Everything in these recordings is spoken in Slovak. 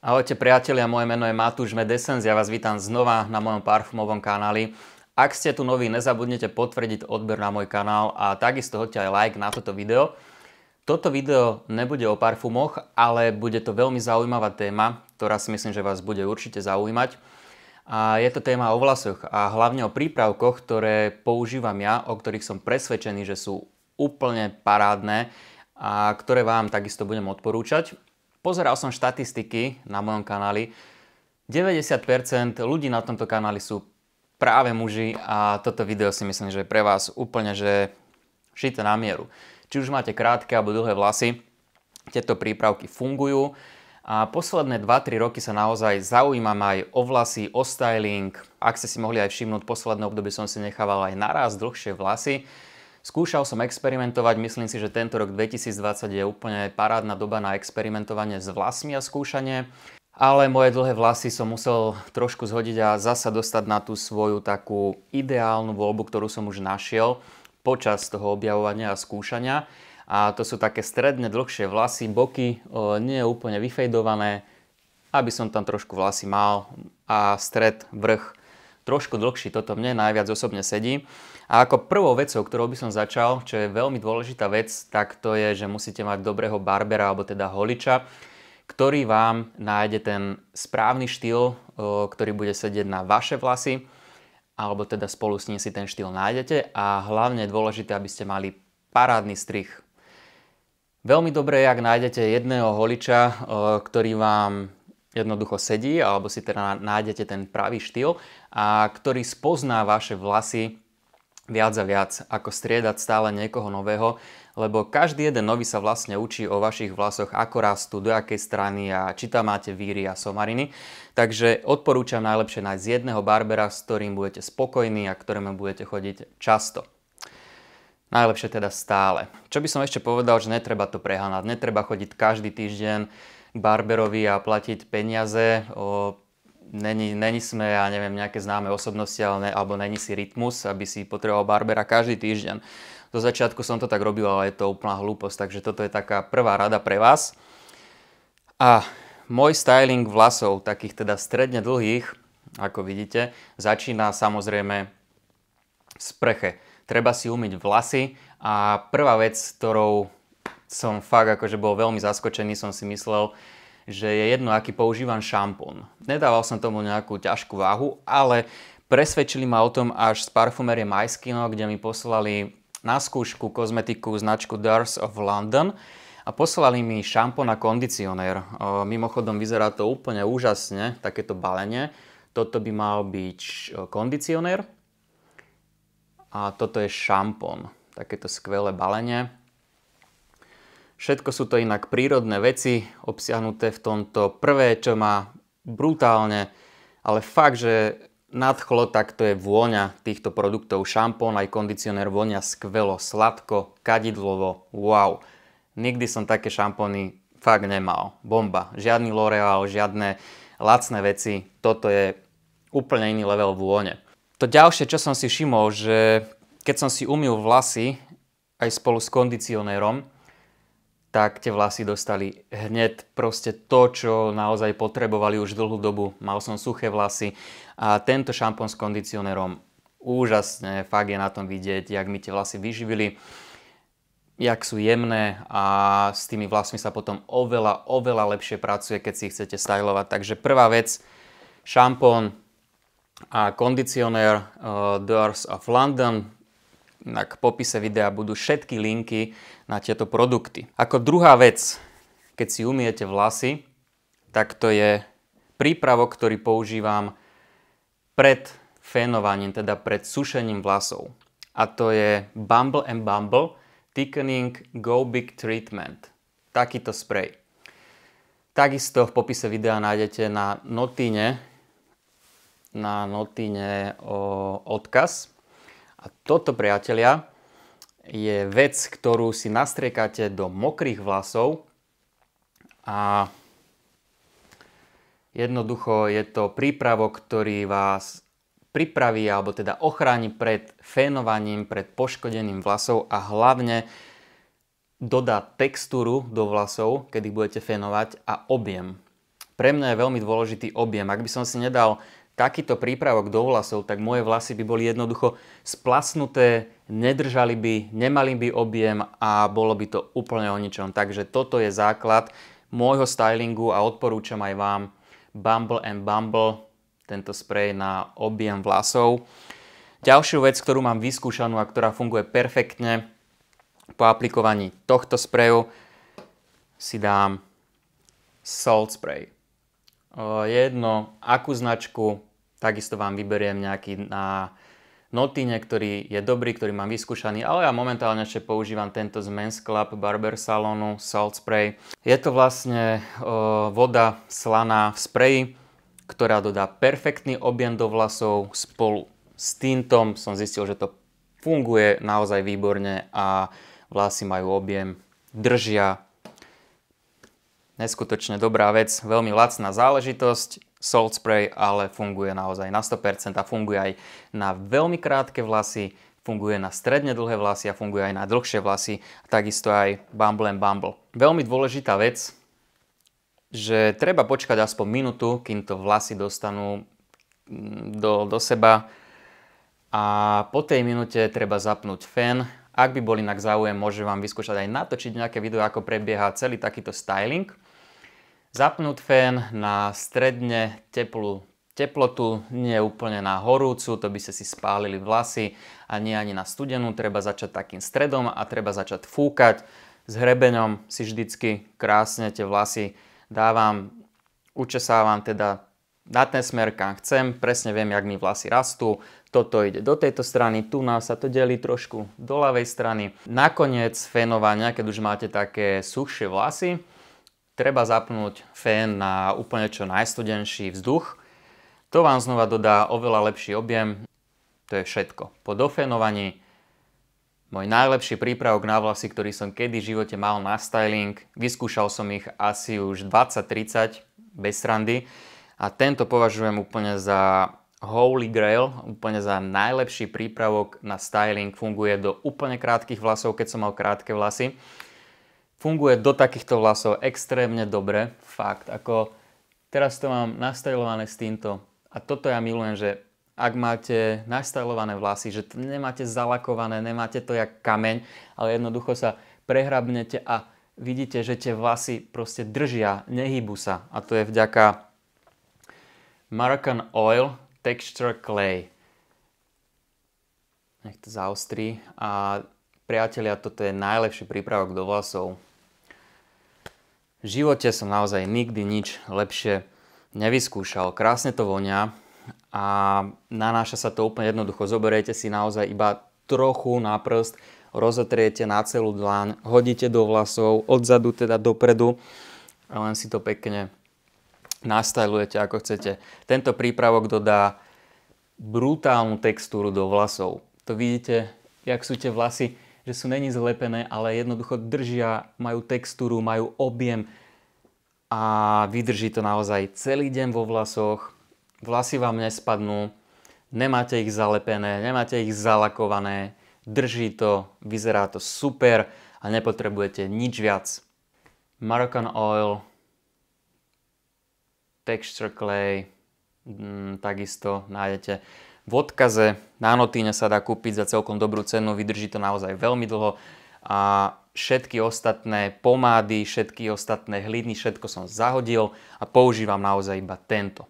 Ahojte priatelia, moje meno je Matúš Medesens, ja vás vítam znova na mojom parfumovom kanáli. Ak ste tu noví, nezabudnete potvrdiť odber na môj kanál a takisto hoďte aj like na toto video. Toto video nebude o parfumoch, ale bude to veľmi zaujímavá téma, ktorá si myslím, že vás bude určite zaujímať. A je to téma o vlasoch a hlavne o prípravkoch, ktoré používam ja, o ktorých som presvedčený, že sú úplne parádne a ktoré vám takisto budem odporúčať. Pozeral som štatistiky na mojom kanáli. 90% ľudí na tomto kanáli sú práve muži a toto video si myslím, že je pre vás úplne, že šite na mieru. Či už máte krátke alebo dlhé vlasy, tieto prípravky fungujú a posledné 2-3 roky sa naozaj zaujímam aj o vlasy, o styling. Ak ste si mohli aj všimnúť, posledné obdobie som si nechával aj naraz dlhšie vlasy Skúšal som experimentovať, myslím si, že tento rok 2020 je úplne parádna doba na experimentovanie s vlasmi a skúšanie, ale moje dlhé vlasy som musel trošku zhodiť a zasa dostať na tú svoju takú ideálnu voľbu, ktorú som už našiel počas toho objavovania a skúšania. A to sú také stredne dlhšie vlasy, boky, e, nie úplne vyfejdované, aby som tam trošku vlasy mal a stred, vrch trošku dlhší, toto mne najviac osobne sedí. A ako prvou vecou, ktorou by som začal, čo je veľmi dôležitá vec, tak to je, že musíte mať dobrého barbera alebo teda holiča, ktorý vám nájde ten správny štýl, ktorý bude sedieť na vaše vlasy, alebo teda spolu s ním si ten štýl nájdete a hlavne je dôležité, aby ste mali parádny strich. Veľmi dobre, ak nájdete jedného holiča, ktorý vám jednoducho sedí, alebo si teda nájdete ten pravý štýl, a ktorý spozná vaše vlasy viac a viac, ako striedať stále niekoho nového, lebo každý jeden nový sa vlastne učí o vašich vlasoch, ako rastú, do akej strany a či tam máte víry a somariny. Takže odporúčam najlepšie nájsť jedného barbera, s ktorým budete spokojní a ktorému budete chodiť často. Najlepšie teda stále. Čo by som ešte povedal, že netreba to prehánať. netreba chodiť každý týždeň, barberovi a platiť peniaze. O, není, není sme, ja neviem, nejaké známe osobnosti, ale ne, alebo není si rytmus, aby si potreboval barbera každý týždeň. Do začiatku som to tak robil, ale je to úplná hlúposť, takže toto je taká prvá rada pre vás. A môj styling vlasov, takých teda stredne dlhých, ako vidíte, začína samozrejme sprche. Treba si umyť vlasy a prvá vec, ktorou som fakt akože bol veľmi zaskočený, som si myslel, že je jedno, aký používam šampón. Nedával som tomu nejakú ťažkú váhu, ale presvedčili ma o tom až z parfumerie Majskino, kde mi poslali na skúšku kozmetiku značku Dars of London a poslali mi šampón a kondicionér. Mimochodom vyzerá to úplne úžasne, takéto balenie. Toto by mal byť kondicionér a toto je šampón. Takéto skvelé balenie Všetko sú to inak prírodné veci obsiahnuté v tomto. Prvé, čo má brutálne, ale fakt, že nadchlo, tak to je vôňa týchto produktov. Šampón aj kondicionér vôňa skvelo, sladko, kadidlovo, wow. Nikdy som také šampóny fakt nemal. Bomba. Žiadny L'Oreal, žiadne lacné veci. Toto je úplne iný level vône. To ďalšie, čo som si všimol, že keď som si umýl vlasy aj spolu s kondicionérom, tak tie vlasy dostali hneď proste to, čo naozaj potrebovali už dlhú dobu. Mal som suché vlasy a tento šampón s kondicionérom úžasne, fakt je na tom vidieť, jak mi tie vlasy vyživili, jak sú jemné a s tými vlasmi sa potom oveľa, oveľa lepšie pracuje, keď si ich chcete stylovať. Takže prvá vec, šampón a kondicionér uh, Doors of London, na k popise videa budú všetky linky na tieto produkty. Ako druhá vec, keď si umiete vlasy, tak to je prípravok, ktorý používam pred fénovaním, teda pred sušením vlasov. A to je Bumble and Bumble Thickening Go Big Treatment. Takýto sprej. Takisto v popise videa nájdete na notine na notine o odkaz a toto, priatelia, je vec, ktorú si nastriekate do mokrých vlasov a jednoducho je to prípravok, ktorý vás pripraví alebo teda ochráni pred fénovaním, pred poškodením vlasov a hlavne dodá textúru do vlasov, kedy budete fénovať a objem. Pre mňa je veľmi dôležitý objem. Ak by som si nedal takýto prípravok do vlasov, tak moje vlasy by boli jednoducho splasnuté, nedržali by, nemali by objem a bolo by to úplne o ničom. Takže toto je základ môjho stylingu a odporúčam aj vám Bumble and Bumble, tento sprej na objem vlasov. Ďalšiu vec, ktorú mám vyskúšanú a ktorá funguje perfektne po aplikovaní tohto spreju, si dám salt spray jedno, akú značku, takisto vám vyberiem nejaký na Notine, ktorý je dobrý, ktorý mám vyskúšaný, ale ja momentálne ešte používam tento z Men's Club Barber Salonu Salt Spray. Je to vlastne voda slaná v spreji, ktorá dodá perfektný objem do vlasov spolu s tintom. Som zistil, že to funguje naozaj výborne a vlasy majú objem, držia neskutočne dobrá vec, veľmi lacná záležitosť. Salt spray ale funguje naozaj na 100% a funguje aj na veľmi krátke vlasy, funguje na stredne dlhé vlasy a funguje aj na dlhšie vlasy, a takisto aj Bumble and Bumble. Veľmi dôležitá vec, že treba počkať aspoň minútu, kým to vlasy dostanú mm, do, do seba a po tej minúte treba zapnúť fén ak by bol inak záujem, môže vám vyskúšať aj natočiť nejaké video, ako prebieha celý takýto styling. Zapnúť fén na stredne teplú teplotu, nie úplne na horúcu, to by ste si spálili vlasy a nie ani na studenú, treba začať takým stredom a treba začať fúkať. S hrebeňom si vždycky krásne tie vlasy dávam, učesávam teda na ten smer, kam chcem, presne viem, jak mi vlasy rastú. Toto ide do tejto strany, tu nás sa to delí trošku do ľavej strany. Nakoniec fénovania, keď už máte také suchšie vlasy, treba zapnúť fén na úplne čo najstudenší vzduch. To vám znova dodá oveľa lepší objem. To je všetko. Po dofénovaní môj najlepší prípravok na vlasy, ktorý som kedy v živote mal na styling, vyskúšal som ich asi už 20-30 bez randy a tento považujem úplne za holy grail, úplne za najlepší prípravok na styling, funguje do úplne krátkých vlasov, keď som mal krátke vlasy funguje do takýchto vlasov extrémne dobre. Fakt, ako teraz to mám nastajlované s týmto. A toto ja milujem, že ak máte nastajlované vlasy, že to nemáte zalakované, nemáte to jak kameň, ale jednoducho sa prehrabnete a vidíte, že tie vlasy proste držia, nehybu sa. A to je vďaka Moroccan Oil Texture Clay. Nech to zaostrí. A priatelia, toto je najlepší prípravok do vlasov. V živote som naozaj nikdy nič lepšie nevyskúšal. Krásne to vonia a nanáša sa to úplne jednoducho. Zoberiete si naozaj iba trochu na prst, rozotriete na celú dlaň, hodíte do vlasov, odzadu teda dopredu a len si to pekne nastajlujete ako chcete. Tento prípravok dodá brutálnu textúru do vlasov. To vidíte, jak sú tie vlasy že sú není zlepené, ale jednoducho držia, majú textúru, majú objem a vydrží to naozaj celý deň vo vlasoch, vlasy vám nespadnú, nemáte ich zalepené, nemáte ich zalakované, drží to, vyzerá to super a nepotrebujete nič viac. Moroccan Oil, Texture Clay, mm, takisto nájdete v odkaze. Na Notine sa dá kúpiť za celkom dobrú cenu, vydrží to naozaj veľmi dlho. A všetky ostatné pomády, všetky ostatné hlidny, všetko som zahodil a používam naozaj iba tento.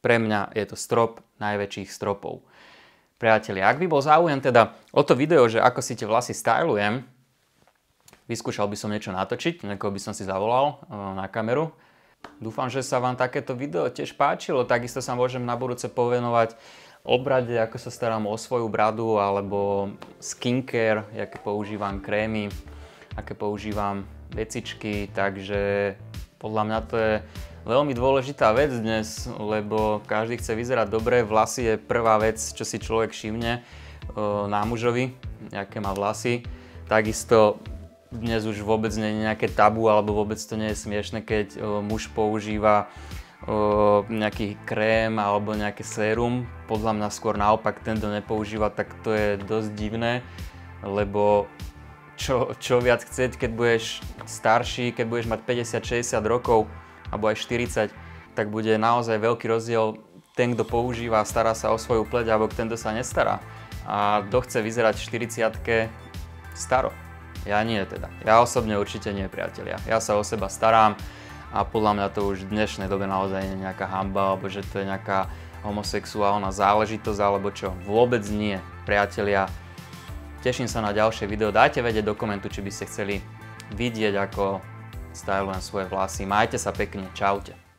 Pre mňa je to strop najväčších stropov. Priatelia, ak by bol záujem teda o to video, že ako si tie vlasy stylujem, vyskúšal by som niečo natočiť, nekoho by som si zavolal eh, na kameru, Dúfam, že sa vám takéto video tiež páčilo. Takisto sa môžem na budúce povenovať obrade, ako sa starám o svoju bradu, alebo skincare, aké používam krémy, aké používam vecičky, takže podľa mňa to je veľmi dôležitá vec dnes, lebo každý chce vyzerať dobre, vlasy je prvá vec, čo si človek všimne e, na mužovi, aké má vlasy. Takisto dnes už vôbec nie je nejaké tabu, alebo vôbec to nie je smiešne, keď o, e, muž používa e, nejaký krém alebo nejaké sérum. Podľa mňa skôr naopak, ten, kto nepoužíva, tak to je dosť divné, lebo čo, čo viac chcieť, keď budeš starší, keď budeš mať 50-60 rokov, alebo aj 40, tak bude naozaj veľký rozdiel ten, kto používa a stará sa o svoju pleť, alebo ten, kto sa nestará. A kto chce vyzerať v 40 staro. Ja nie teda. Ja osobne určite nie, priatelia. Ja sa o seba starám a podľa mňa to už v dnešnej dobe naozaj nie je nejaká hamba, alebo že to je nejaká homosexuálna záležitosť, alebo čo. Vôbec nie, priatelia. Teším sa na ďalšie video. Dajte vedieť do komentu, či by ste chceli vidieť, ako stylujem svoje vlasy. Majte sa pekne, čaute.